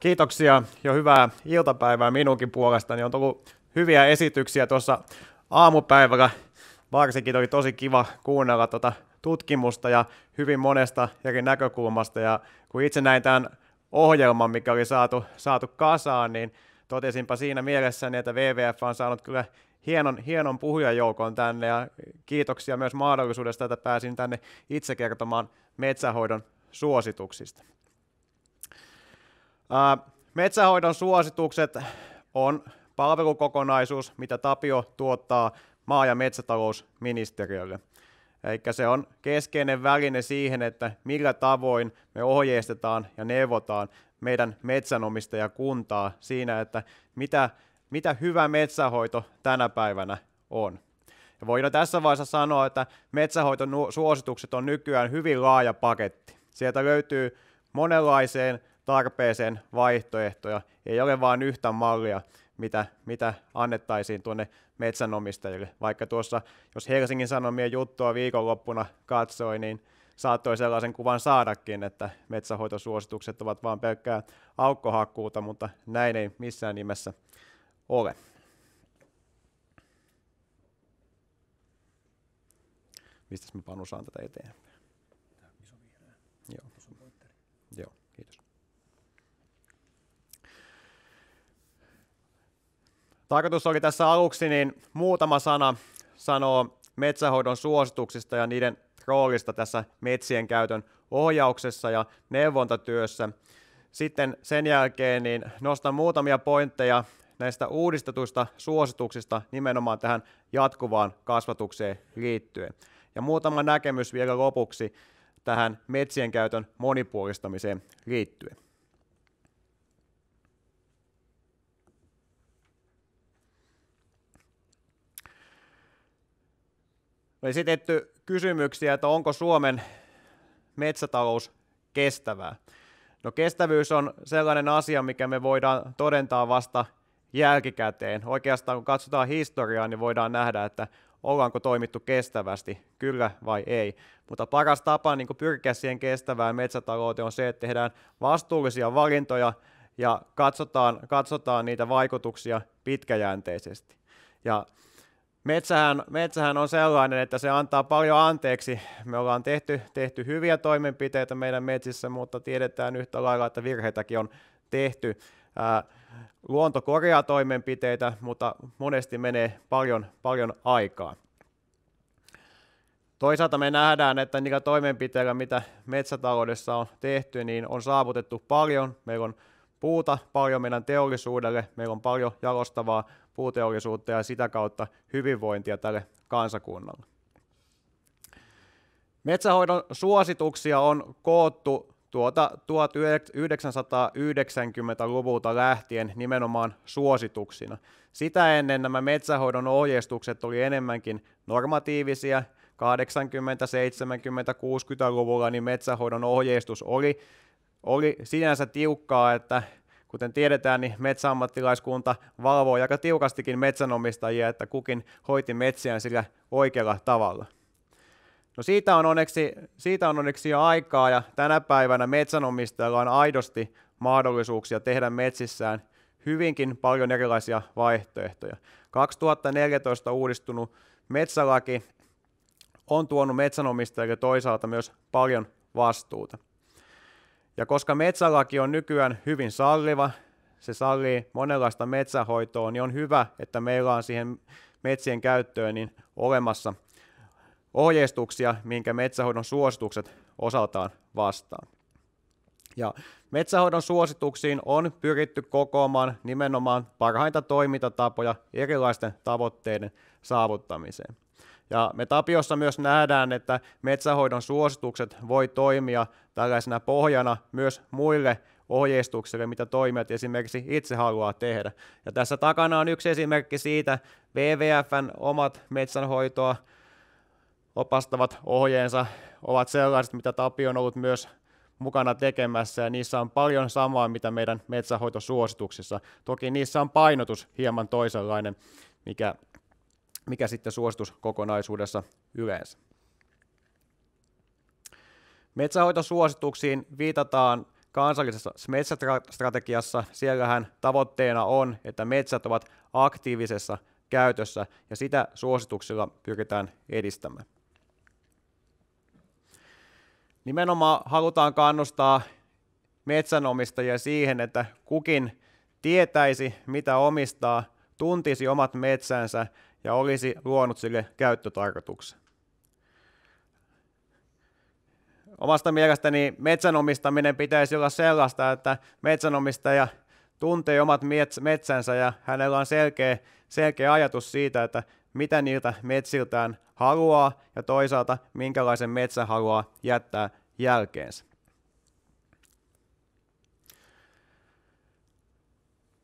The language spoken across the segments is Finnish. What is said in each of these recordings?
Kiitoksia ja hyvää iltapäivää minunkin puolestani. On tullut hyviä esityksiä tuossa aamupäivällä. Varsinkin oli tosi kiva kuunnella tuota tutkimusta ja hyvin monesta eri näkökulmasta. Ja kun itse näin tämän ohjelman, mikä oli saatu, saatu kasaan, niin totesinpa siinä mielessäni, että WWF on saanut kyllä hienon, hienon puhujajoukon tänne ja kiitoksia myös mahdollisuudesta, että pääsin tänne itse kertomaan metsähoidon suosituksista metsähoidon suositukset on palvelukokonaisuus, mitä Tapio tuottaa maa- ja metsätalousministeriölle. Eli se on keskeinen väline siihen, että millä tavoin me ohjeistetaan ja neuvotaan meidän metsänomistajakuntaa siinä, että mitä, mitä hyvä metsähoito tänä päivänä on. Ja voin tässä vaiheessa sanoa, että metsähoitosuositukset on nykyään hyvin laaja paketti. Sieltä löytyy monenlaiseen tarpeeseen vaihtoehtoja. Ei ole vain yhtä mallia, mitä, mitä annettaisiin tuonne metsänomistajille. Vaikka tuossa, jos Helsingin Sanomien juttua viikonloppuna katsoi, niin saattoi sellaisen kuvan saadakin, että metsähoitosuositukset ovat vain pelkkää aukkohakkuuta, mutta näin ei missään nimessä ole. Mistäs panu saan tätä eteenpäin? Tarkoitus oli tässä aluksi niin muutama sana sanoa metsähoidon suosituksista ja niiden roolista tässä metsien käytön ohjauksessa ja neuvontatyössä. Sitten sen jälkeen niin nostan muutamia pointteja näistä uudistetuista suosituksista nimenomaan tähän jatkuvaan kasvatukseen liittyen. Ja muutama näkemys vielä lopuksi tähän metsien käytön monipuolistamiseen liittyen. On esitetty kysymyksiä, että onko Suomen metsätalous kestävää. No kestävyys on sellainen asia, mikä me voidaan todentaa vasta jälkikäteen. Oikeastaan kun katsotaan historiaa, niin voidaan nähdä, että ollaanko toimittu kestävästi, kyllä vai ei. Mutta paras tapa niin pyrkiä siihen kestävään metsätalouteen on se, että tehdään vastuullisia valintoja ja katsotaan, katsotaan niitä vaikutuksia pitkäjänteisesti. Ja metsähän, metsähän on sellainen, että se antaa paljon anteeksi. Me ollaan tehty, tehty hyviä toimenpiteitä meidän metsissä, mutta tiedetään yhtä lailla, että virheitäkin on tehty. Ää, luonto korjaa toimenpiteitä, mutta monesti menee paljon, paljon aikaa. Toisaalta me nähdään, että niillä toimenpiteillä, mitä metsätaloudessa on tehty, niin on saavutettu paljon. Meillä on puuta paljon meidän teollisuudelle, meillä on paljon jalostavaa puuteollisuutta ja sitä kautta hyvinvointia tälle kansakunnalle. Metsähoidon suosituksia on koottu tuota 1990-luvulta lähtien nimenomaan suosituksina. Sitä ennen nämä metsähoidon ohjeistukset oli enemmänkin normatiivisia. 80, 70, 60-luvulla niin metsähoidon ohjeistus oli, oli sinänsä tiukkaa, että Kuten tiedetään, niin metsäammattilaiskunta valvoo aika tiukastikin metsänomistajia, että kukin hoiti metsiään sillä oikealla tavalla. No siitä on, onneksi, siitä on onneksi jo aikaa ja tänä päivänä metsänomistajalla on aidosti mahdollisuuksia tehdä metsissään hyvinkin paljon erilaisia vaihtoehtoja. 2014 uudistunut metsälaki on tuonut metsänomistajille toisaalta myös paljon vastuuta. Ja koska metsälaki on nykyään hyvin salliva, se sallii monenlaista metsähoitoa, niin on hyvä, että meillä on siihen metsien käyttöön niin olemassa ohjeistuksia, minkä metsähoidon suositukset osaltaan vastaan. Ja metsähoidon suosituksiin on pyritty kokoamaan nimenomaan parhaita toimintatapoja erilaisten tavoitteiden saavuttamiseen. Ja me Tapiossa myös nähdään, että metsähoidon suositukset voi toimia tällaisena pohjana myös muille ohjeistukselle, mitä toimijat esimerkiksi itse haluaa tehdä. Ja tässä takana on yksi esimerkki siitä, WWFn omat metsänhoitoa opastavat ohjeensa ovat sellaiset, mitä Tapio on ollut myös mukana tekemässä, ja niissä on paljon samaa, mitä meidän metsähoitosuosituksissa. Toki niissä on painotus hieman toisenlainen, mikä mikä sitten suositus kokonaisuudessa yleensä. Metsähoitosuosituksiin viitataan kansallisessa metsästrategiassa. Siellähän tavoitteena on, että metsät ovat aktiivisessa käytössä ja sitä suosituksilla pyritään edistämään. Nimenomaan halutaan kannustaa metsänomistajia siihen, että kukin tietäisi mitä omistaa, tuntisi omat metsänsä ja olisi luonut sille käyttötarkoituksen. Omasta mielestäni metsänomistaminen pitäisi olla sellaista, että metsänomistaja tuntee omat metsänsä ja hänellä on selkeä, selkeä ajatus siitä, että mitä niiltä metsiltään haluaa ja toisaalta minkälaisen metsän haluaa jättää jälkeensä.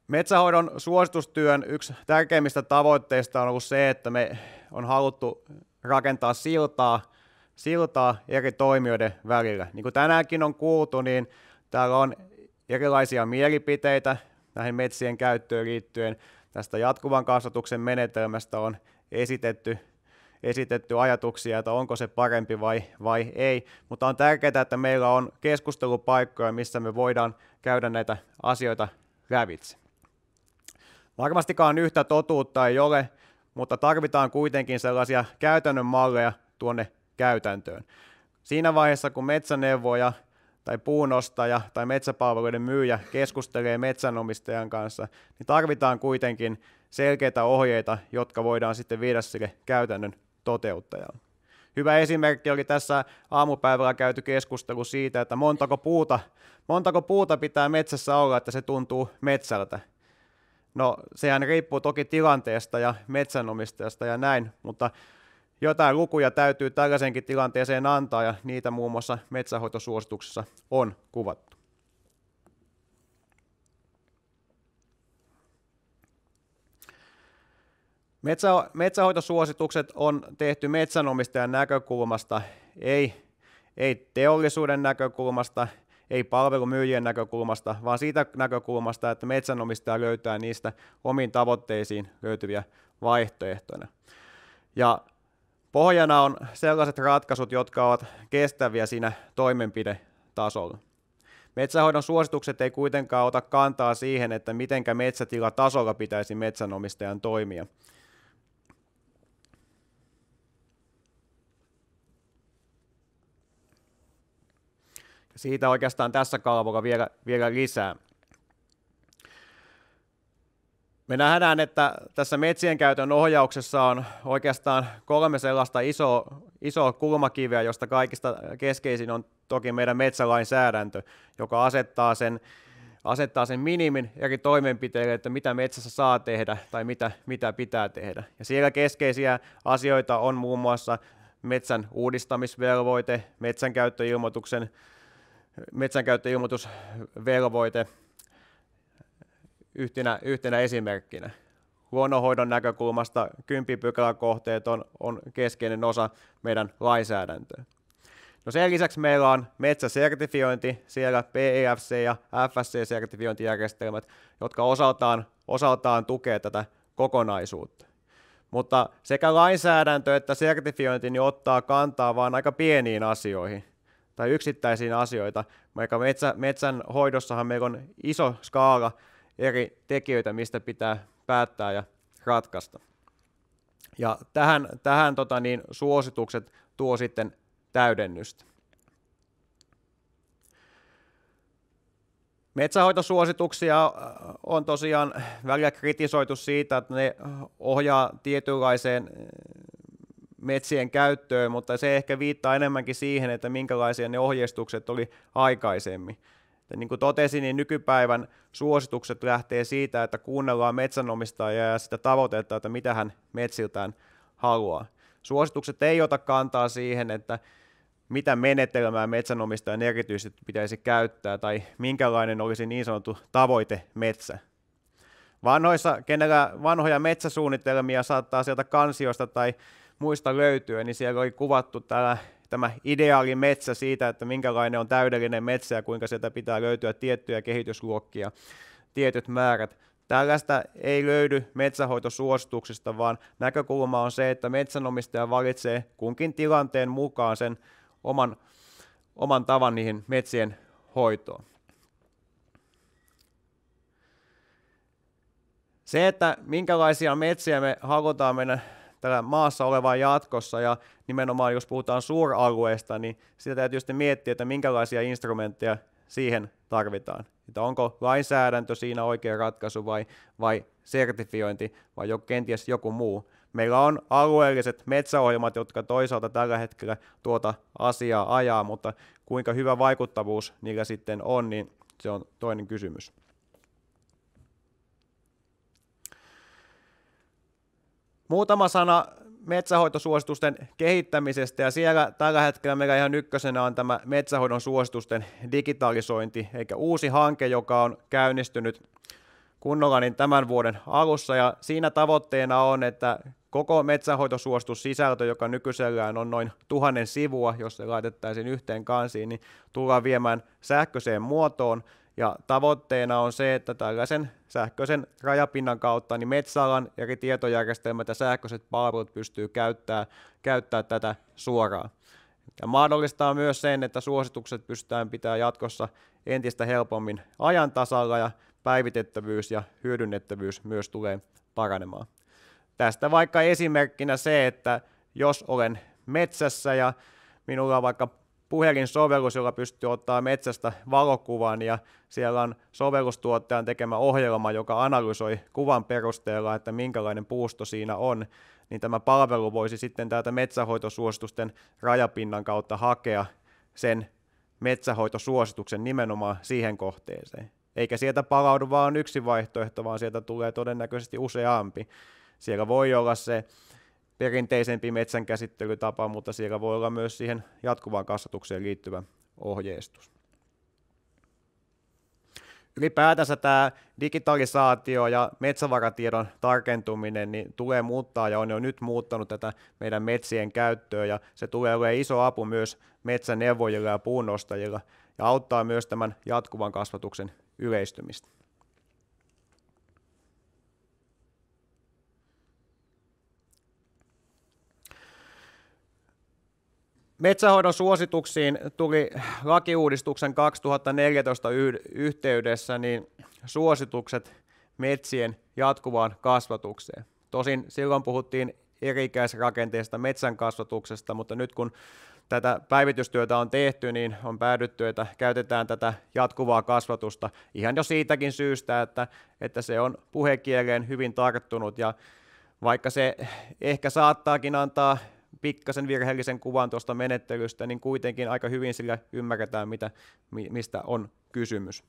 Metsähoidon suositustyön yksi tärkeimmistä tavoitteista on ollut se, että me on haluttu rakentaa siltaa, siltaa eri toimijoiden välillä. Niin kuin tänäänkin on kuultu, niin täällä on erilaisia mielipiteitä näihin metsien käyttöön liittyen. Tästä jatkuvan kasvatuksen menetelmästä on esitetty, esitetty ajatuksia, että onko se parempi vai, vai ei. Mutta on tärkeää, että meillä on keskustelupaikkoja, missä me voidaan käydä näitä asioita lävitse. Varmastikaan yhtä totuutta ei ole, mutta tarvitaan kuitenkin sellaisia käytännön malleja tuonne käytäntöön. Siinä vaiheessa, kun metsäneuvoja tai puunostaja tai metsäpalveluiden myyjä keskustelee metsänomistajan kanssa, niin tarvitaan kuitenkin selkeitä ohjeita, jotka voidaan sitten viedä sille käytännön toteuttajalle. Hyvä esimerkki oli tässä aamupäivällä käyty keskustelu siitä, että montako puuta, montako puuta pitää metsässä olla, että se tuntuu metsältä. No sehän riippuu toki tilanteesta ja metsänomistajasta ja näin, mutta jotain lukuja täytyy tällaisenkin tilanteeseen antaa ja niitä muun muassa metsähoitosuosituksessa on kuvattu. Metsä, metsähoitosuositukset on tehty metsänomistajan näkökulmasta, ei, ei teollisuuden näkökulmasta – ei palvelumyyjien näkökulmasta, vaan siitä näkökulmasta, että metsänomistaja löytää niistä omiin tavoitteisiin löytyviä vaihtoehtoja. Ja pohjana on sellaiset ratkaisut, jotka ovat kestäviä siinä toimenpidetasolla. Metsähoidon suositukset ei kuitenkaan ota kantaa siihen, että mitenkä metsätilatasolla pitäisi metsänomistajan toimia. siitä oikeastaan tässä kaavoka vielä, vielä lisää. Me nähdään, että tässä metsien käytön ohjauksessa on oikeastaan kolme sellaista isoa, isoa kulmakiveä, josta kaikista keskeisin on toki meidän metsälainsäädäntö, joka asettaa sen, asettaa sen minimin eri toimenpiteille, että mitä metsässä saa tehdä tai mitä, mitä pitää tehdä. Ja siellä keskeisiä asioita on muun muassa metsän uudistamisvelvoite, metsänkäyttöilmoituksen metsänkäyttöilmoitusvelvoite yhtenä, yhtenä esimerkkinä. Luonnonhoidon näkökulmasta 10 pykälän kohteet on, on keskeinen osa meidän lainsäädäntöä. No sen lisäksi meillä on metsäsertifiointi, siellä PEFC ja FSC-sertifiointijärjestelmät, jotka osaltaan, osaltaan tukee tätä kokonaisuutta. Mutta sekä lainsäädäntö että sertifiointi niin ottaa kantaa vain aika pieniin asioihin tai yksittäisiin asioita, vaikka metsä, metsän hoidossahan meillä on iso skaala eri tekijöitä, mistä pitää päättää ja ratkaista. Ja tähän, tähän tota niin, suositukset tuo sitten täydennystä. Metsähoitosuosituksia äh, on tosiaan välillä kritisoitu siitä, että ne ohjaa tietynlaiseen metsien käyttöön, mutta se ehkä viittaa enemmänkin siihen, että minkälaisia ne ohjeistukset oli aikaisemmin. Ja niin kuin totesin, niin nykypäivän suositukset lähtee siitä, että kuunnellaan metsänomistajaa ja sitä tavoitetta, että mitä hän metsiltään haluaa. Suositukset ei ota kantaa siihen, että mitä menetelmää metsänomistajan erityisesti pitäisi käyttää tai minkälainen olisi niin sanottu tavoite metsä. Vanhoissa, kenellä vanhoja metsäsuunnitelmia saattaa sieltä kansiosta tai muista löytyy, niin siellä oli kuvattu tämä, tämä ideaali metsä siitä, että minkälainen on täydellinen metsä ja kuinka sieltä pitää löytyä tiettyjä kehitysluokkia, tietyt määrät. Tällaista ei löydy metsähoitosuosituksista, vaan näkökulma on se, että metsänomistaja valitsee kunkin tilanteen mukaan sen oman, oman tavan niihin metsien hoitoon. Se, että minkälaisia metsiä me halutaan meidän Tällä maassa olevaan jatkossa, ja nimenomaan jos puhutaan suuralueesta, niin sitä täytyy sitten miettiä, että minkälaisia instrumentteja siihen tarvitaan. Että onko lainsäädäntö siinä oikea ratkaisu vai, vai sertifiointi vai jo, kenties joku muu. Meillä on alueelliset metsäohjelmat, jotka toisaalta tällä hetkellä tuota asiaa ajaa, mutta kuinka hyvä vaikuttavuus niillä sitten on, niin se on toinen kysymys. Muutama sana metsähoitosuositusten kehittämisestä, ja siellä tällä hetkellä meillä ihan ykkösenä on tämä metsähoidon suositusten digitalisointi, eikä uusi hanke, joka on käynnistynyt kunnolla niin tämän vuoden alussa, ja siinä tavoitteena on, että koko metsähoitosuositussisältö, joka nykyisellään on noin tuhannen sivua, jos se laitettaisiin yhteen kansiin, niin tullaan viemään sähköiseen muotoon, ja tavoitteena on se, että tällaisen sähköisen rajapinnan kautta niin metsäalan eri tietojärjestelmät ja sähköiset palvelut pystyy käyttämään käyttää tätä suoraan. Ja mahdollistaa myös sen, että suositukset pystytään pitämään jatkossa entistä helpommin ajan tasalla ja päivitettävyys ja hyödynnettävyys myös tulee paranemaan. Tästä vaikka esimerkkinä se, että jos olen metsässä ja minulla on vaikka puhelin sovellus, jolla pystyy ottaa metsästä valokuvan ja siellä on sovellustuottajan tekemä ohjelma, joka analysoi kuvan perusteella, että minkälainen puusto siinä on, niin tämä palvelu voisi sitten täältä metsähoitosuositusten rajapinnan kautta hakea sen metsähoitosuosituksen nimenomaan siihen kohteeseen. Eikä sieltä palaudu vain yksi vaihtoehto, vaan sieltä tulee todennäköisesti useampi. Siellä voi olla se perinteisempi metsänkäsittelytapa, mutta siellä voi olla myös siihen jatkuvaan kasvatukseen liittyvä ohjeistus. Ylipäätänsä tämä digitalisaatio ja metsävaratiedon tarkentuminen niin tulee muuttaa ja on jo nyt muuttanut tätä meidän metsien käyttöä ja se tulee olemaan iso apu myös metsäneuvojilla ja puunostajilla ja auttaa myös tämän jatkuvan kasvatuksen yleistymistä. Metsähoidon suosituksiin tuli lakiuudistuksen 2014 yhteydessä niin suositukset metsien jatkuvaan kasvatukseen. Tosin silloin puhuttiin erikäisrakenteesta metsän kasvatuksesta, mutta nyt kun tätä päivitystyötä on tehty, niin on päädytty, että käytetään tätä jatkuvaa kasvatusta ihan jo siitäkin syystä, että, että se on puhekieleen hyvin tarttunut ja vaikka se ehkä saattaakin antaa pikkasen virheellisen kuvan tuosta menettelystä, niin kuitenkin aika hyvin sillä ymmärretään, mitä, mistä on kysymys.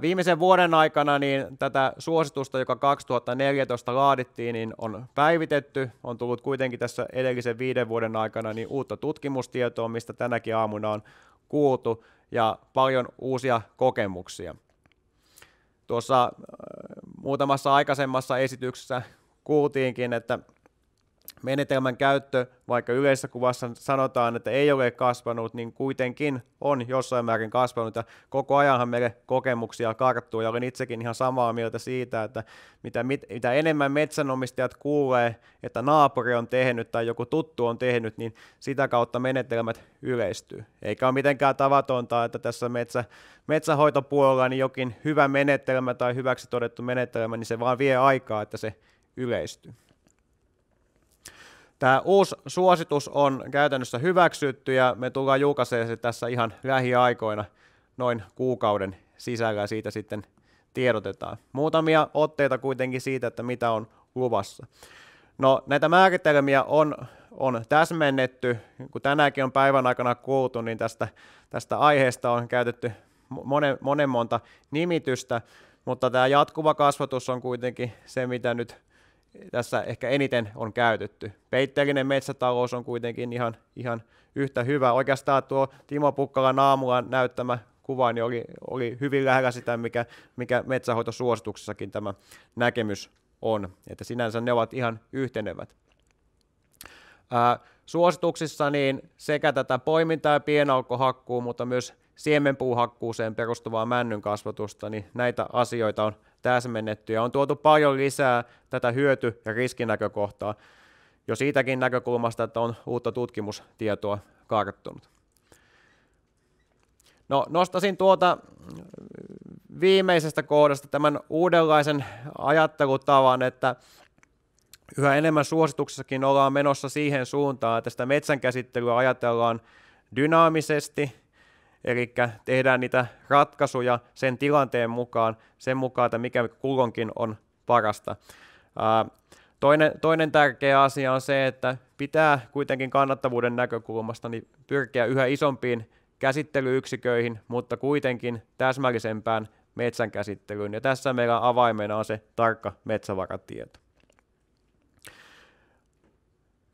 Viimeisen vuoden aikana niin tätä suositusta, joka 2014 laadittiin, niin on päivitetty. On tullut kuitenkin tässä edellisen viiden vuoden aikana niin uutta tutkimustietoa, mistä tänäkin aamuna on kuultu, ja paljon uusia kokemuksia. Tuossa muutamassa aikaisemmassa esityksessä kuultiinkin, että Menetelmän käyttö, vaikka yleisessä kuvassa sanotaan, että ei ole kasvanut, niin kuitenkin on jossain määrin kasvanut ja koko ajanhan meille kokemuksia karttuu ja olen itsekin ihan samaa mieltä siitä, että mitä, mit, mitä enemmän metsänomistajat kuulee, että naapuri on tehnyt tai joku tuttu on tehnyt, niin sitä kautta menetelmät yleistyy. Eikä ole mitenkään tavatonta, että tässä metsä, metsähoitopuolella niin jokin hyvä menetelmä tai hyväksi todettu menetelmä, niin se vaan vie aikaa, että se yleistyy. Tämä uusi suositus on käytännössä hyväksytty ja me tullaan julkaisemaan se tässä ihan lähiaikoina noin kuukauden sisällä siitä sitten tiedotetaan. Muutamia otteita kuitenkin siitä, että mitä on luvassa. No näitä määritelmiä on, on täsmennetty, kun tänäänkin on päivän aikana kuultu, niin tästä, tästä aiheesta on käytetty monen, monen monta nimitystä, mutta tämä jatkuva kasvatus on kuitenkin se, mitä nyt tässä ehkä eniten on käytetty. Peitteellinen metsätalous on kuitenkin ihan, ihan yhtä hyvä. Oikeastaan tuo Timo Pukkalan aamulla näyttämä kuva niin oli, oli hyvin lähellä sitä, mikä, mikä metsähoitosuosituksessakin tämä näkemys on. Että sinänsä ne ovat ihan yhtenevät. Ää, suosituksissa niin sekä tätä poimintaa ja pienaukkohakkuu, mutta myös siemenpuuhakkuuseen perustuvaa männyn kasvatusta, niin näitä asioita on täsmennetty ja on tuotu paljon lisää tätä hyöty- ja riskinäkökohtaa jo siitäkin näkökulmasta, että on uutta tutkimustietoa karttunut. No, nostasin tuota viimeisestä kohdasta tämän uudenlaisen ajattelutavan, että yhä enemmän suosituksessakin ollaan menossa siihen suuntaan, että sitä metsänkäsittelyä ajatellaan dynaamisesti – Eli tehdään niitä ratkaisuja sen tilanteen mukaan, sen mukaan, että mikä kulonkin on parasta. toinen, toinen tärkeä asia on se, että pitää kuitenkin kannattavuuden näkökulmasta niin pyrkiä yhä isompiin käsittelyyksiköihin, mutta kuitenkin täsmällisempään metsän käsittelyyn. Ja tässä meillä avaimena on se tarkka metsävaratieto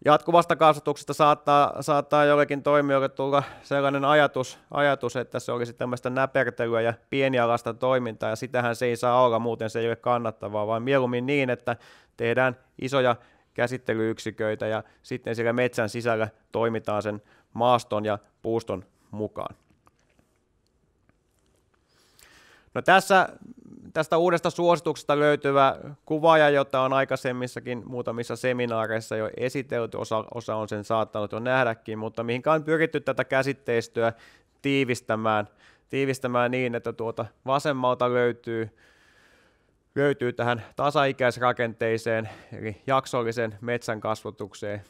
jatkuvasta kasvatuksesta saattaa, saattaa jollekin toimijoille tulla sellainen ajatus, ajatus, että se olisi tämmöistä näpertelyä ja pienialaista toimintaa, ja sitähän se ei saa olla, muuten se ei ole kannattavaa, vaan mieluummin niin, että tehdään isoja käsittelyyksiköitä ja sitten siellä metsän sisällä toimitaan sen maaston ja puuston mukaan. No tässä tästä uudesta suosituksesta löytyvä kuvaaja, jota on aikaisemmissakin muutamissa seminaareissa jo esitelty, osa, osa on sen saattanut jo nähdäkin, mutta mihinkä on pyritty tätä käsitteistöä tiivistämään, tiivistämään niin, että tuota vasemmalta löytyy, löytyy tähän tasaikäisrakenteiseen, eli jaksolliseen metsän kasvatukseen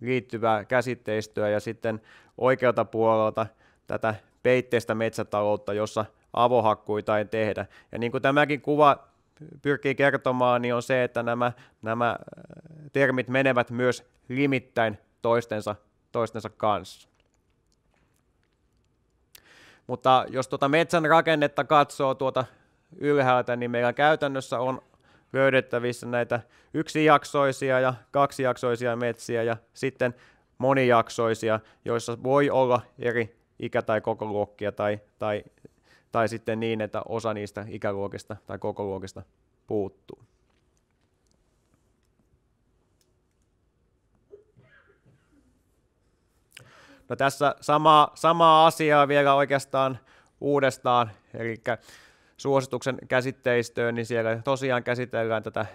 liittyvää käsitteistöä ja sitten oikealta puolelta tätä peitteistä metsätaloutta, jossa – avohakkuita ei tehdä. Ja niin kuin tämäkin kuva pyrkii kertomaan, niin on se, että nämä, nämä äh, termit menevät myös limittäin toistensa, toistensa kanssa. Mutta jos tuota metsän rakennetta katsoo tuota ylhäältä, niin meillä käytännössä on löydettävissä näitä yksijaksoisia ja kaksijaksoisia metsiä ja sitten monijaksoisia, joissa voi olla eri ikä- tai kokoluokkia tai, tai tai sitten niin, että osa niistä ikäluokista tai koko luokista puuttuu. No tässä sama, samaa asiaa vielä oikeastaan uudestaan, eli suosituksen käsitteistöön, niin siellä tosiaan käsitellään tätä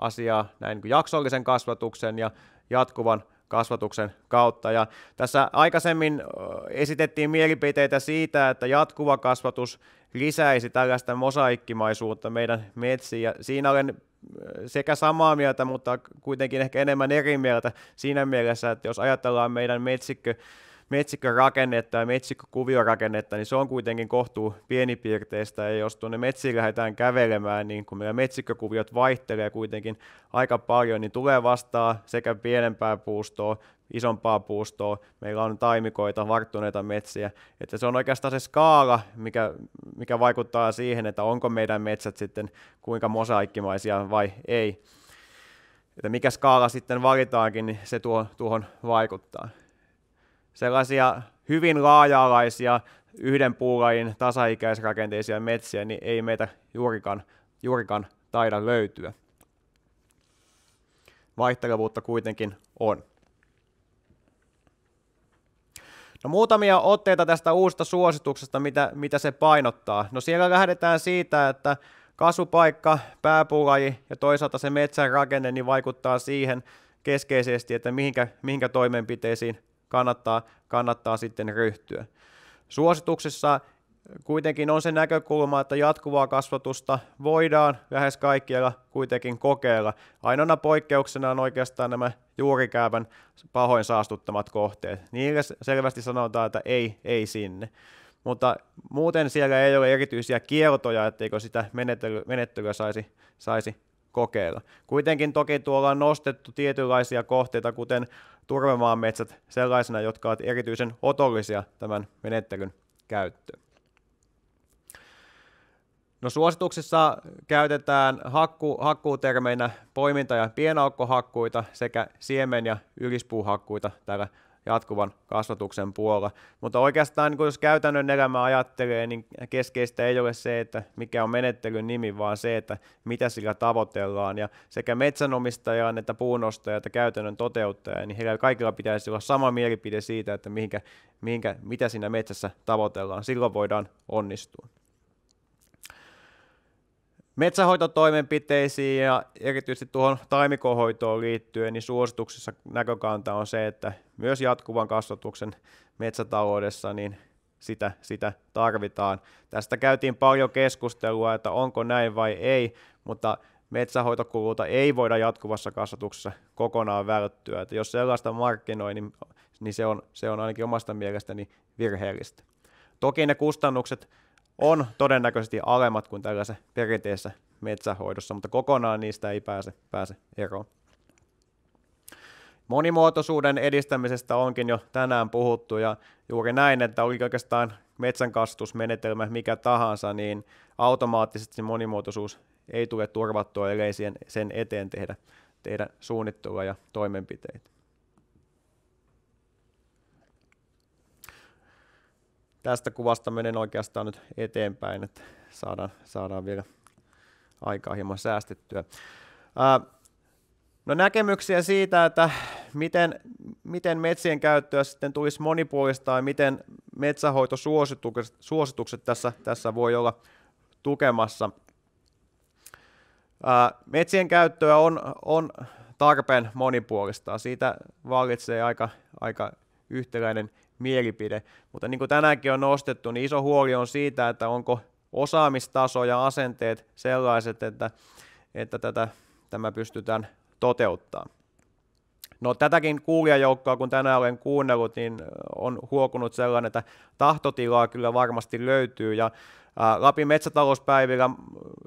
asiaa näin niin kuin jaksollisen kasvatuksen ja jatkuvan kasvatuksen kautta. Ja tässä aikaisemmin esitettiin mielipiteitä siitä, että jatkuva kasvatus lisäisi tällaista mosaikkimaisuutta meidän metsiin, ja siinä olen sekä samaa mieltä, mutta kuitenkin ehkä enemmän eri mieltä siinä mielessä, että jos ajatellaan meidän metsikkö metsikön rakennetta ja rakennetta, niin se on kuitenkin kohtuu pienipiirteistä, ja jos tuonne metsiin lähdetään kävelemään, niin kun meillä metsikkökuviot vaihtelee kuitenkin aika paljon, niin tulee vastaa sekä pienempää puustoa, isompaa puustoa, meillä on taimikoita, varttuneita metsiä, että se on oikeastaan se skaala, mikä, mikä vaikuttaa siihen, että onko meidän metsät sitten kuinka mosaikkimaisia vai ei. Että mikä skaala sitten valitaankin, niin se tuo, tuohon vaikuttaa sellaisia hyvin laaja-alaisia yhden puulajin tasaikäisrakenteisia metsiä, niin ei meitä juurikaan, juurikaan taida löytyä. Vaihtelevuutta kuitenkin on. No muutamia otteita tästä uusta suosituksesta, mitä, mitä se painottaa. No siellä lähdetään siitä, että kasvupaikka, pääpuulaji ja toisaalta se metsän rakenne niin vaikuttaa siihen keskeisesti, että mihinkä, mihinkä toimenpiteisiin kannattaa, kannattaa sitten ryhtyä. Suosituksessa kuitenkin on se näkökulma, että jatkuvaa kasvatusta voidaan lähes kaikkialla kuitenkin kokeilla. Ainoana poikkeuksena on oikeastaan nämä juurikäävän pahoin saastuttamat kohteet. Niille selvästi sanotaan, että ei, ei sinne. Mutta muuten siellä ei ole erityisiä kieltoja, etteikö sitä menettelyä saisi, saisi kokeilla. Kuitenkin toki tuolla on nostettu tietynlaisia kohteita, kuten turvemaan metsät sellaisena, jotka ovat erityisen otollisia tämän menettelyn käyttöön. No suosituksissa käytetään hakku, hakkuutermeinä poiminta- ja pienaukkohakkuita sekä siemen- ja ylispuuhakkuita täällä jatkuvan kasvatuksen puolella. Mutta oikeastaan niin kun jos käytännön elämä ajattelee, niin keskeistä ei ole se, että mikä on menettelyn nimi, vaan se, että mitä sillä tavoitellaan. Ja sekä metsänomistajan että puunostajan että käytännön toteuttajan, niin heillä kaikilla pitäisi olla sama mielipide siitä, että mihinkä, mihinkä, mitä siinä metsässä tavoitellaan. Silloin voidaan onnistua. Metsähoitotoimenpiteisiin ja erityisesti tuohon taimikohoitoon liittyen, niin suosituksessa näkökanta on se, että myös jatkuvan kasvatuksen metsätaloudessa niin sitä, sitä tarvitaan. Tästä käytiin paljon keskustelua, että onko näin vai ei, mutta metsähoitokuluta ei voida jatkuvassa kasvatuksessa kokonaan välttyä. Että jos sellaista markkinoi, niin, niin se, on, se on ainakin omasta mielestäni virheellistä. Toki ne kustannukset on todennäköisesti alemmat kuin tällaisessa perinteisessä metsähoidossa, mutta kokonaan niistä ei pääse, pääse eroon. Monimuotoisuuden edistämisestä onkin jo tänään puhuttu ja juuri näin, että oli oikeastaan metsänkastusmenetelmä mikä tahansa, niin automaattisesti monimuotoisuus ei tule turvattua, ellei sen eteen tehdä, tehdä suunnittelua ja toimenpiteitä. tästä kuvasta menen oikeastaan nyt eteenpäin, että saadaan, saadaan vielä aikaa hieman säästettyä. Ää, no näkemyksiä siitä, että miten, miten metsien käyttöä sitten tulisi monipuolistaa ja miten metsähoitosuositukset suositukset tässä, tässä voi olla tukemassa. Ää, metsien käyttöä on, on tarpeen monipuolistaa. Siitä vallitsee aika, aika yhtäläinen mielipide. Mutta niin kuin tänäänkin on nostettu, niin iso huoli on siitä, että onko osaamistaso ja asenteet sellaiset, että, että tätä, tämä pystytään toteuttamaan. No tätäkin kuulijajoukkoa, kun tänään olen kuunnellut, niin on huokunut sellainen, että tahtotilaa kyllä varmasti löytyy. Ja Lapin metsätalouspäivillä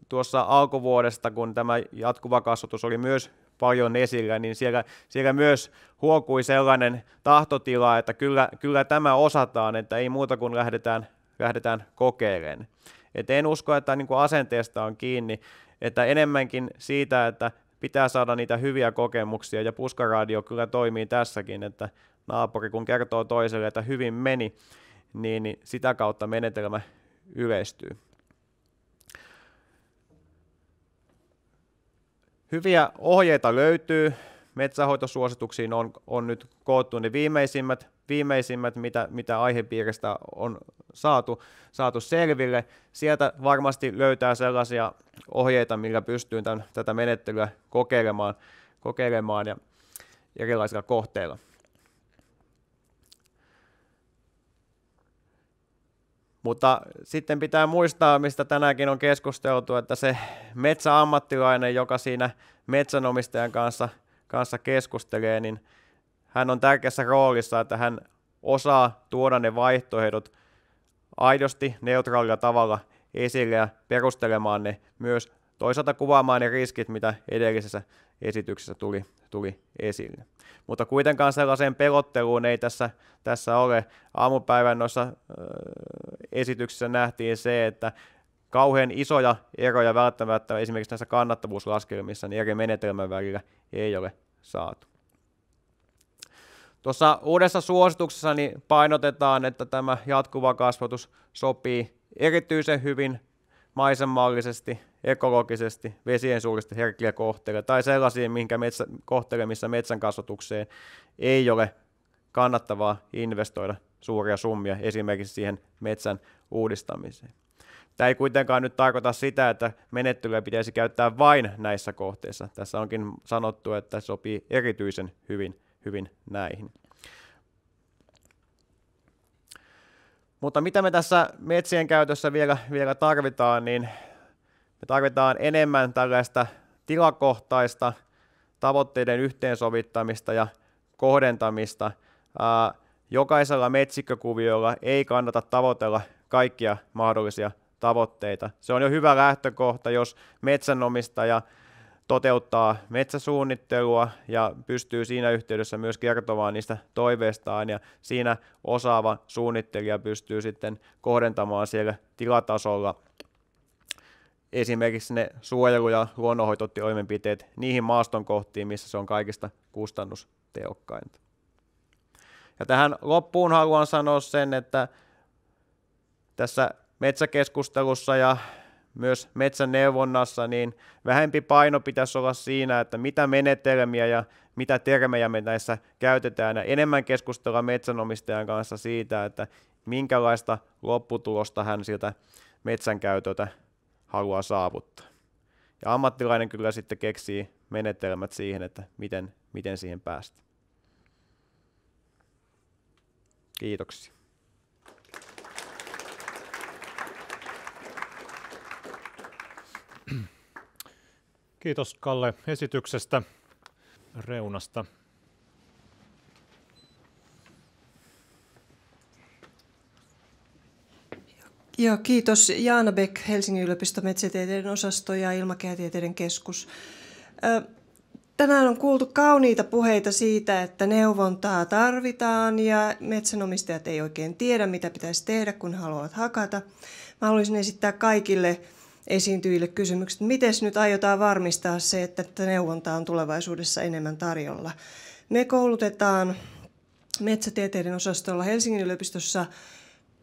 tuossa alkuvuodesta, kun tämä jatkuva kasvatus oli myös paljon esillä, niin siellä, siellä myös huokui sellainen tahtotila, että kyllä, kyllä tämä osataan, että ei muuta kuin lähdetään, lähdetään kokeilemaan. Et en usko, että niin kuin asenteesta on kiinni, että enemmänkin siitä, että pitää saada niitä hyviä kokemuksia, ja puskaradio kyllä toimii tässäkin, että naapuri kun kertoo toiselle, että hyvin meni, niin, niin sitä kautta menetelmä yleistyy. Hyviä ohjeita löytyy. Metsähoitosuosituksiin on, on nyt koottu ne viimeisimmät, viimeisimmät mitä, mitä aihepiiristä on saatu, saatu selville. Sieltä varmasti löytää sellaisia ohjeita, millä pystyy tämän, tätä menettelyä kokeilemaan, kokeilemaan ja erilaisilla kohteilla. Mutta sitten pitää muistaa, mistä tänäänkin on keskusteltu, että se metsäammattilainen, joka siinä metsänomistajan kanssa, kanssa keskustelee, niin hän on tärkeässä roolissa, että hän osaa tuoda ne vaihtoehdot aidosti neutraalilla tavalla esille ja perustelemaan ne myös toisaalta kuvaamaan ne riskit, mitä edellisessä esityksessä tuli, tuli esille. Mutta kuitenkaan sellaiseen pelotteluun ei tässä, tässä ole. Aamupäivän noissa äh, esityksissä nähtiin se, että kauhean isoja eroja välttämättä esimerkiksi näissä kannattavuuslaskelmissa niin eri menetelmän välillä ei ole saatu. Tuossa uudessa suosituksessa niin painotetaan, että tämä jatkuva kasvatus sopii erityisen hyvin maisemallisesti ekologisesti vesien suurista herkkiä kohteita tai sellaisiin minkä metsä, kohteille, missä metsän kasvatukseen ei ole kannattavaa investoida suuria summia esimerkiksi siihen metsän uudistamiseen. Tämä ei kuitenkaan nyt tarkoita sitä, että menettelyä pitäisi käyttää vain näissä kohteissa. Tässä onkin sanottu, että sopii erityisen hyvin, hyvin näihin. Mutta mitä me tässä metsien käytössä vielä, vielä tarvitaan, niin me tarvitaan enemmän tällaista tilakohtaista tavoitteiden yhteensovittamista ja kohdentamista. Jokaisella metsikkökuviolla ei kannata tavoitella kaikkia mahdollisia tavoitteita. Se on jo hyvä lähtökohta, jos metsänomistaja toteuttaa metsäsuunnittelua ja pystyy siinä yhteydessä myös kertomaan niistä toiveistaan ja siinä osaava suunnittelija pystyy sitten kohdentamaan siellä tilatasolla esimerkiksi ne suojelu- ja luonnonhoitotoimenpiteet niihin maaston kohtiin, missä se on kaikista kustannustehokkainta. Ja tähän loppuun haluan sanoa sen, että tässä metsäkeskustelussa ja myös metsäneuvonnassa, niin vähempi paino pitäisi olla siinä, että mitä menetelmiä ja mitä termejä me näissä käytetään, ja enemmän keskustella metsänomistajan kanssa siitä, että minkälaista lopputulosta hän siltä metsän käytöltä haluaa saavuttaa. Ja ammattilainen kyllä sitten keksii menetelmät siihen, että miten, miten siihen päästä. Kiitoksia. Kiitos Kalle esityksestä reunasta. Joo, kiitos Jaana Beck, Helsingin yliopiston metsätieteiden osasto ja ilmakehätieteiden keskus. Tänään on kuultu kauniita puheita siitä, että neuvontaa tarvitaan ja metsänomistajat ei oikein tiedä, mitä pitäisi tehdä, kun haluavat hakata. Mä haluaisin esittää kaikille esiintyjille kysymykset, miten nyt aiotaan varmistaa se, että neuvontaa on tulevaisuudessa enemmän tarjolla. Me koulutetaan metsätieteiden osastolla Helsingin yliopistossa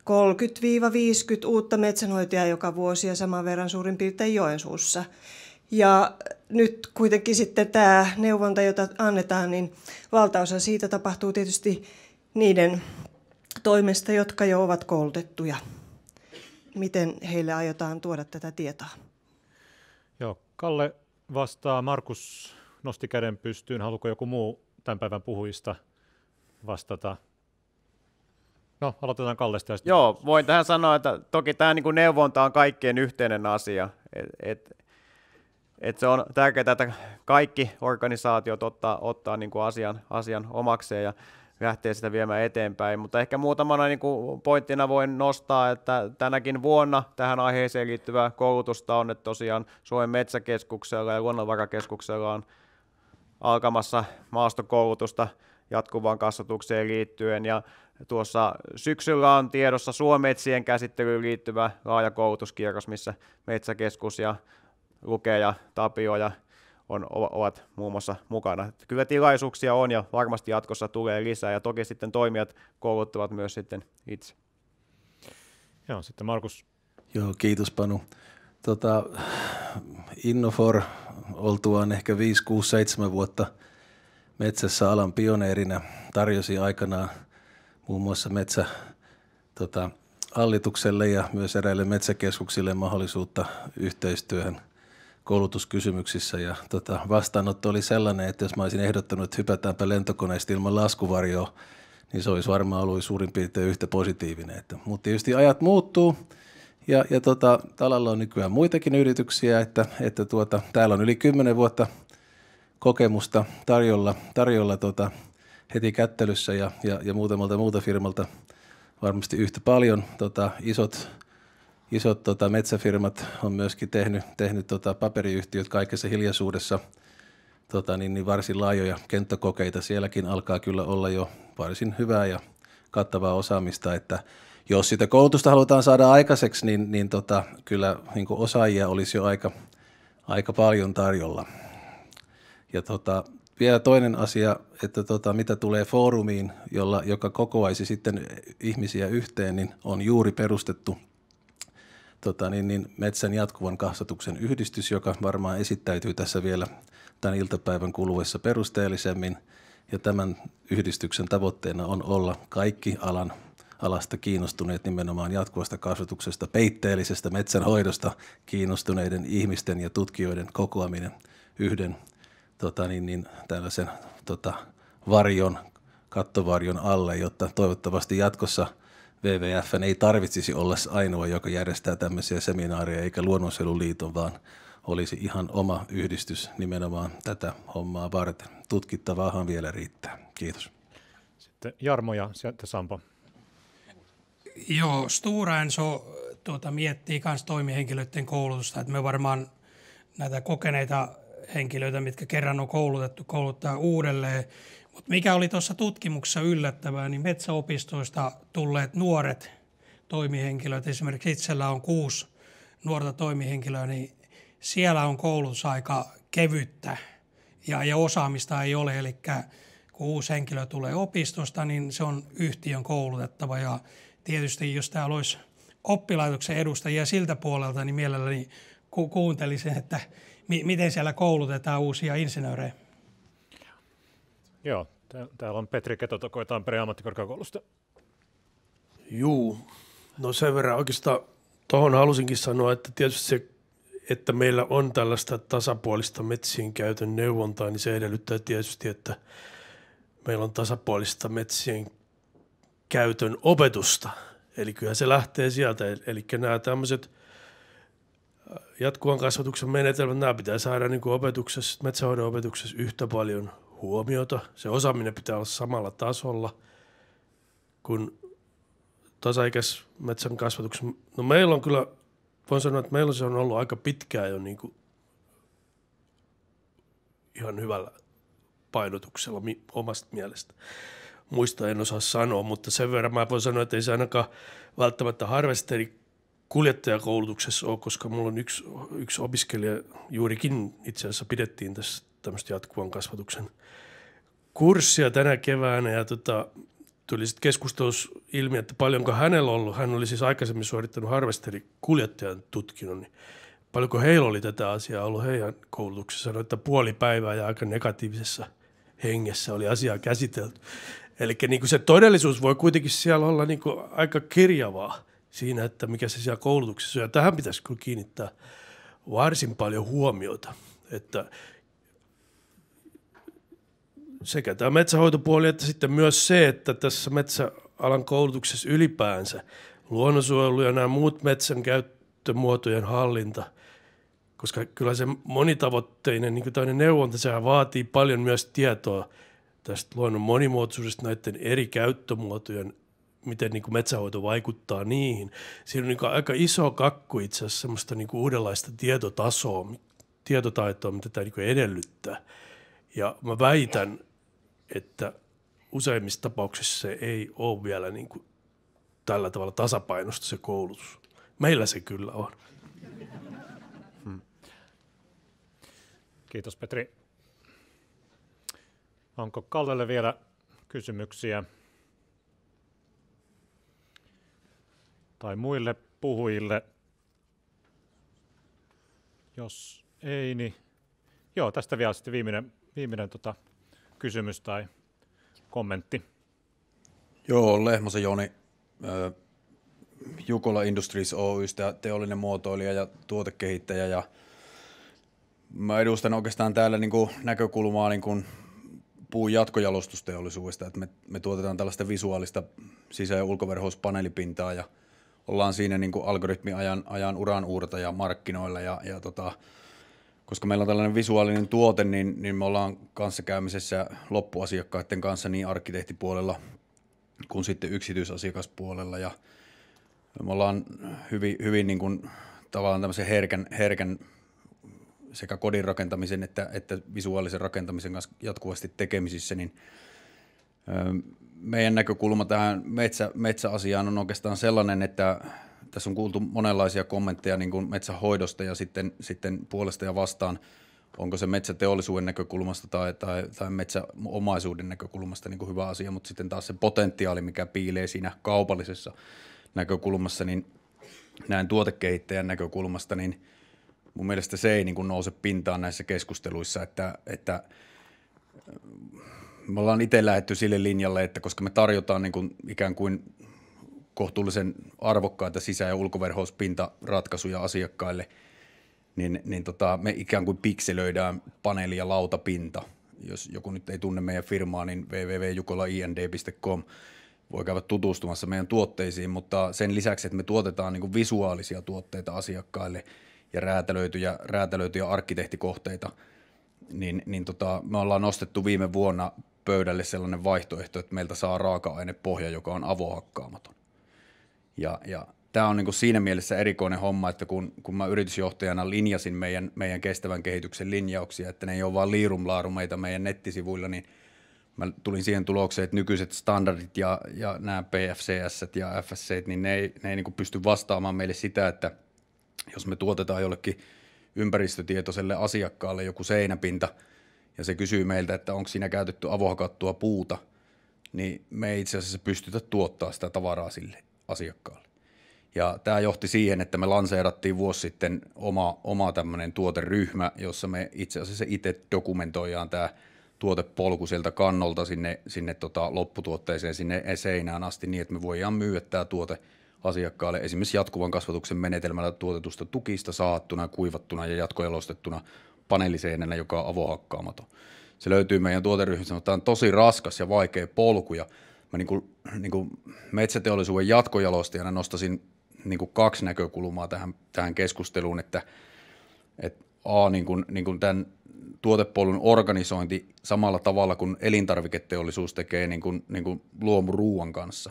30-50 uutta metsänhoitajaa joka vuosi ja saman verran suurin piirtein Joensuussa. Ja nyt kuitenkin sitten tämä neuvonta, jota annetaan, niin valtaosa siitä tapahtuu tietysti niiden toimesta, jotka jo ovat koulutettuja. Miten heille aiotaan tuoda tätä tietoa? Joo, Kalle vastaa. Markus nosti käden pystyyn. Haluatko joku muu tämän päivän puhujista vastata No, aloitetaan Kallesta. Ja Joo, voin tähän sanoa, että toki tämä niin kuin neuvonta on kaikkien yhteinen asia. Et, et, et se on tärkeää, että kaikki organisaatiot ottaa, ottaa niin kuin asian, asian omakseen ja lähtee sitä viemään eteenpäin. Mutta ehkä muutamana niin kuin pointtina voin nostaa, että tänäkin vuonna tähän aiheeseen liittyvää koulutusta on, että tosiaan Suomen metsäkeskuksella ja luonnonvarakeskuksella on alkamassa maastokoulutusta jatkuvaan kasvatukseen liittyen. Ja Tuossa syksyllä on tiedossa suometsien käsittelyyn liittyvä laaja koulutuskierros, missä Metsäkeskus ja Luke ja Tapio ja on, ovat muun muassa mukana. Kyllä tilaisuuksia on ja varmasti jatkossa tulee lisää ja toki sitten toimijat kouluttavat myös sitten itse. Joo, sitten Markus. Joo, kiitos Panu. Tota, Innofor oltuaan ehkä 5, 6, 7 vuotta metsässä alan pioneerina tarjosi aikanaan – muun muassa metsä, tota, hallitukselle ja myös eräille metsäkeskuksille mahdollisuutta yhteistyöhön koulutuskysymyksissä. Ja tota, vastaanotto oli sellainen, että jos mä olisin ehdottanut, että hypätäänpä lentokoneesta ilman laskuvarjoa, niin se olisi varmaan ollut suurin piirtein yhtä positiivinen. Että, mutta tietysti ajat muuttuu ja, ja tota, talalla on nykyään muitakin yrityksiä, että, että tuota, täällä on yli 10 vuotta kokemusta tarjolla, tarjolla tota, heti kättelyssä ja, ja, ja muutamalta muuta firmalta varmasti yhtä paljon. Tota, isot isot tota, metsäfirmat on myöskin tehnyt, tehnyt tota, paperiyhtiöt kaikessa hiljaisuudessa tota, niin, niin varsin laajoja kenttäkokeita. Sielläkin alkaa kyllä olla jo varsin hyvää ja kattavaa osaamista, että jos sitä koulutusta halutaan saada aikaiseksi, niin, niin tota, kyllä niin osaajia olisi jo aika, aika paljon tarjolla. Ja tota, vielä toinen asia, että tota, mitä tulee foorumiin, jolla, joka kokoaisi sitten ihmisiä yhteen, niin on juuri perustettu tota, niin, niin metsän jatkuvan kasvatuksen yhdistys, joka varmaan esittäytyy tässä vielä tämän iltapäivän kuluessa perusteellisemmin. Ja tämän yhdistyksen tavoitteena on olla kaikki alan alasta kiinnostuneet nimenomaan jatkuvasta kasvatuksesta, peitteellisestä metsänhoidosta kiinnostuneiden ihmisten ja tutkijoiden kokoaminen yhden – tota, niin, niin, tällaisen tota, varjon, kattovarjon alle, jotta toivottavasti jatkossa WWF ei tarvitsisi olla ainoa, joka järjestää tämmöisiä seminaareja eikä luonnonsuojeluliiton, vaan olisi ihan oma yhdistys nimenomaan tätä hommaa varten. Tutkittavaahan vielä riittää. Kiitos. Sitten Jarmo ja sieltä Sampo. Joo, Stura Enso tuota, miettii myös toimihenkilöiden koulutusta, että me varmaan näitä kokeneita henkilöitä, mitkä kerran on koulutettu, kouluttaa uudelleen. Mutta mikä oli tuossa tutkimuksessa yllättävää, niin metsäopistoista tulleet nuoret toimihenkilöt, esimerkiksi itsellä on kuusi nuorta toimihenkilöä, niin siellä on koulutus aika kevyttä ja, ja osaamista ei ole. Eli kun uusi henkilö tulee opistosta, niin se on yhtiön koulutettava ja tietysti jos täällä olisi oppilaitoksen edustajia siltä puolelta, niin mielelläni ku- kuuntelisin, että miten siellä koulutetaan uusia insinöörejä? Joo, täällä on Petri Ketotoko Tampereen ammattikorkeakoulusta. Juu, no sen verran oikeastaan tuohon halusinkin sanoa, että tietysti se, että meillä on tällaista tasapuolista metsien käytön neuvontaa, niin se edellyttää tietysti, että meillä on tasapuolista metsien käytön opetusta. Eli kyllä se lähtee sieltä. Eli nämä tämmöiset – jatkuvan kasvatuksen menetelmät, nämä pitää saada niin kuin opetuksessa, metsähoidon opetuksessa yhtä paljon huomiota. Se osaaminen pitää olla samalla tasolla kuin tasaikäis metsän kasvatuksen. No meillä on kyllä, voin sanoa, että meillä se on ollut aika pitkään jo niin kuin ihan hyvällä painotuksella omasta mielestä. Muista en osaa sanoa, mutta sen verran mä voin sanoa, että ei se ainakaan välttämättä harvesteri kuljettajakoulutuksessa ole, koska mulla on yksi, yksi opiskelija juurikin itse asiassa pidettiin tässä tämmöistä jatkuvan kasvatuksen kurssia tänä keväänä ja tota, tuli sitten keskustelussa ilmi, että paljonko hänellä on ollut, hän oli siis aikaisemmin suorittanut harvesteri kuljettajan tutkinnon, niin paljonko heillä oli tätä asiaa ollut heidän koulutuksessa, sanoi, että puoli päivää ja aika negatiivisessa hengessä oli asiaa käsitelty. Eli niin se todellisuus voi kuitenkin siellä olla niin aika kirjavaa siinä, että mikä se siellä koulutuksessa on. Ja tähän pitäisi kyllä kiinnittää varsin paljon huomiota, että sekä tämä metsähoitopuoli että sitten myös se, että tässä metsäalan koulutuksessa ylipäänsä luonnonsuojelu ja nämä muut metsän käyttömuotojen hallinta, koska kyllä se monitavoitteinen niin kuin neuvonta, sehän vaatii paljon myös tietoa tästä luonnon monimuotoisuudesta näiden eri käyttömuotojen miten niin kuin metsähoito vaikuttaa niihin. Siinä on niin kuin aika iso kakku itse asiassa semmoista niin kuin uudenlaista tietotasoa, tietotaitoa, mitä tämä niin kuin edellyttää. Ja mä väitän, että useimmissa tapauksissa se ei ole vielä niin kuin tällä tavalla tasapainosta se koulutus. Meillä se kyllä on. Hmm. Kiitos Petri. Onko Kallelle vielä kysymyksiä? tai muille puhujille? Jos ei, niin joo, tästä vielä sitten viimeinen, viimeinen tota, kysymys tai kommentti. Joo, Lehmosen Joni, Jukola Industries Oystä teollinen muotoilija ja tuotekehittäjä ja mä edustan oikeastaan täällä niin kuin näkökulmaa niin kuin puun jatkojalostusteollisuudesta, että me, me tuotetaan tällaista visuaalista sisä- ja ulkoverhouspaneelipintaa ja – ollaan siinä niin kuin algoritmiajan ajan uran ja markkinoilla ja, ja tota, koska meillä on tällainen visuaalinen tuote, niin, niin me ollaan kanssakäymisessä loppuasiakkaiden kanssa niin arkkitehtipuolella kuin sitten yksityisasiakaspuolella ja me ollaan hyvin, hyvin niin kuin tavallaan tämmöisen herkän, herkän sekä kodin rakentamisen että, että visuaalisen rakentamisen kanssa jatkuvasti tekemisissä, niin meidän näkökulma tähän metsä, metsäasiaan on oikeastaan sellainen, että tässä on kuultu monenlaisia kommentteja niin kuin metsähoidosta ja sitten, sitten puolesta ja vastaan, onko se metsäteollisuuden näkökulmasta tai, tai, tai metsäomaisuuden näkökulmasta niin kuin hyvä asia, mutta sitten taas se potentiaali, mikä piilee siinä kaupallisessa näkökulmassa, niin näin tuotekehittäjän näkökulmasta, niin mun mielestä se ei niin kuin nouse pintaan näissä keskusteluissa, että, että me ollaan itse lähetty sille linjalle, että koska me tarjotaan niin kuin ikään kuin kohtuullisen arvokkaita sisä- ja ulkoverhouspintaratkaisuja asiakkaille, niin, niin tota, me ikään kuin pikselöidään paneeli- ja lautapinta. Jos joku nyt ei tunne meidän firmaa, niin www.jukolaind.com voi käydä tutustumassa meidän tuotteisiin, mutta sen lisäksi, että me tuotetaan niin kuin visuaalisia tuotteita asiakkaille ja räätälöityjä, räätälöityjä arkkitehtikohteita – niin, niin tota, me ollaan nostettu viime vuonna pöydälle sellainen vaihtoehto, että meiltä saa raaka-ainepohja, joka on avohakkaamaton. Ja, ja tämä on niin kuin siinä mielessä erikoinen homma, että kun, kun mä yritysjohtajana linjasin meidän, meidän kestävän kehityksen linjauksia, että ne ei ole vain liirumlaarumeita meidän nettisivuilla, niin mä tulin siihen tulokseen, että nykyiset standardit ja, ja nämä PFCS ja FSC, niin ne ei, ne ei niin kuin pysty vastaamaan meille sitä, että jos me tuotetaan jollekin ympäristötietoiselle asiakkaalle joku seinäpinta – ja se kysyy meiltä, että onko siinä käytetty avohakattua puuta, niin me ei itse asiassa pystytä tuottaa sitä tavaraa sille asiakkaalle. Ja tämä johti siihen, että me lanseerattiin vuosi sitten oma, oma tämmöinen tuoteryhmä, jossa me itse asiassa itse dokumentoidaan tämä tuotepolku sieltä kannolta sinne, sinne tota lopputuotteeseen, sinne seinään asti niin, että me voidaan myydä tämä tuote asiakkaalle esimerkiksi jatkuvan kasvatuksen menetelmällä tuotetusta tukista saattuna, kuivattuna ja jatkojalostettuna paneeliseinänä, joka on avohakkaamaton. Se löytyy meidän tuoteryhmässä, mutta tämä on tosi raskas ja vaikea polku. Ja mä niin kuin, niin kuin metsäteollisuuden jatkojalostajana nostasin niin kuin kaksi näkökulmaa tähän, tähän keskusteluun, että, että A, niin kuin, niin kuin tämän tuotepolun organisointi samalla tavalla kuin elintarviketeollisuus tekee niin kuin, niin kuin luomuruuan kanssa,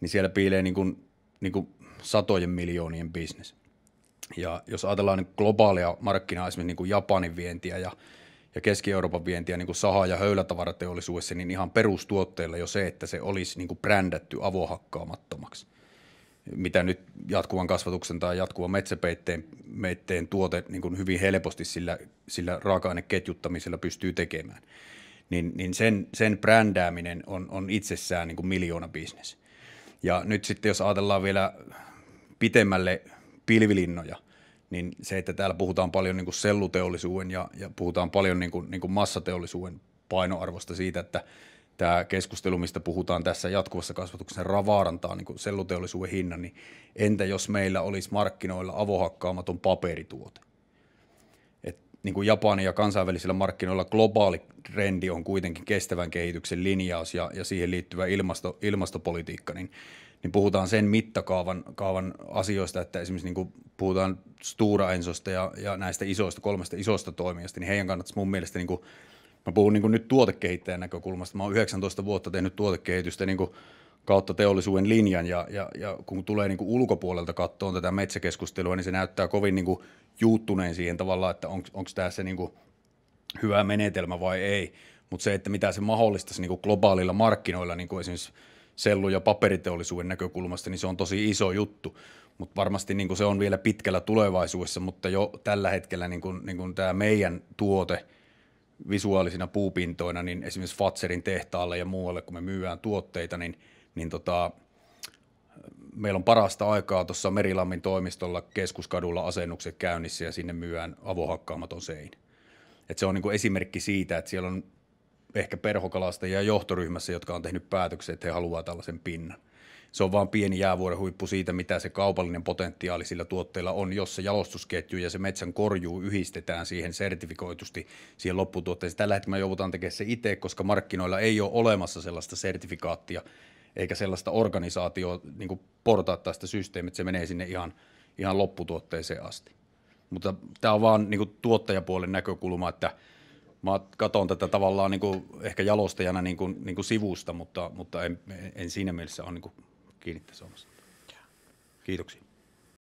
niin siellä piilee niin kuin, niin kuin satojen miljoonien bisnes. Ja jos ajatellaan niin globaalia markkinaa, esimerkiksi niin kuin Japanin vientiä ja, ja Keski-Euroopan vientiä niin kuin saha- ja höylätavarateollisuudessa, niin ihan perustuotteilla jo se, että se olisi niin kuin brändätty avohakkaamattomaksi mitä nyt jatkuvan kasvatuksen tai jatkuvan metsäpeitteen meitteen tuote niin kuin hyvin helposti sillä, sillä raaka-aineketjuttamisella pystyy tekemään, niin, niin sen, sen brändääminen on, on itsessään niin kuin miljoona bisnes. Ja nyt sitten jos ajatellaan vielä pitemmälle pilvilinnoja, niin se, että täällä puhutaan paljon niin kuin selluteollisuuden ja, ja puhutaan paljon niin kuin, niin kuin massateollisuuden painoarvosta siitä, että tämä keskustelu, mistä puhutaan tässä jatkuvassa kasvatuksessa, ravaarantaa niin selluteollisuuden hinnan, niin entä jos meillä olisi markkinoilla avohakkaamaton paperituote? Et, niin kuin Japanin ja kansainvälisillä markkinoilla globaali trendi on kuitenkin kestävän kehityksen linjaus ja, ja siihen liittyvä ilmasto, ilmastopolitiikka, niin – niin puhutaan sen mittakaavan kaavan asioista, että esimerkiksi niin kuin puhutaan Stura Ensosta ja, ja näistä isoista, kolmesta isosta toimijasta, niin heidän kannattaisi mun mielestä, niin kuin, mä puhun niin kuin nyt tuotekehittäjän näkökulmasta, mä oon 19 vuotta tehnyt tuotekehitystä niin kuin kautta teollisuuden linjan ja, ja, ja kun tulee niin kuin ulkopuolelta kattoon tätä metsäkeskustelua, niin se näyttää kovin niin kuin juuttuneen siihen tavalla, että onko tämä se niin kuin hyvä menetelmä vai ei, mutta se, että mitä se mahdollistaisi niin kuin globaalilla markkinoilla, niin kuin esimerkiksi sellu- ja paperiteollisuuden näkökulmasta, niin se on tosi iso juttu. Mutta varmasti niin kuin se on vielä pitkällä tulevaisuudessa, mutta jo tällä hetkellä niin niin tämä meidän tuote visuaalisina puupintoina, niin esimerkiksi Fatserin tehtaalle ja muualle, kun me myydään tuotteita, niin, niin tota, meillä on parasta aikaa tuossa Merilammin toimistolla keskuskadulla asennukset käynnissä ja sinne myydään avohakkaamaton sein. Et se on niin esimerkki siitä, että siellä on ehkä perhokalastajia johtoryhmässä, jotka on tehnyt päätöksen, että he haluaa tällaisen pinnan. Se on vain pieni jäävuoren huippu siitä, mitä se kaupallinen potentiaali sillä tuotteella on, jos se jalostusketju ja se metsän korjuu yhdistetään siihen sertifikoitusti siihen lopputuotteeseen. Tällä hetkellä joudutaan tekemään se itse, koska markkinoilla ei ole olemassa sellaista sertifikaattia eikä sellaista organisaatioa, niin tästä systeemiä, että se menee sinne ihan, ihan lopputuotteeseen asti. Mutta tämä on vaan niin tuottajapuolen näkökulma, että – mä katson tätä tavallaan niin kuin, ehkä jalostajana niin kuin, niin kuin sivusta, mutta, mutta en, en siinä mielessä ole niin kiinnittäisi omassa. Kiitoksia.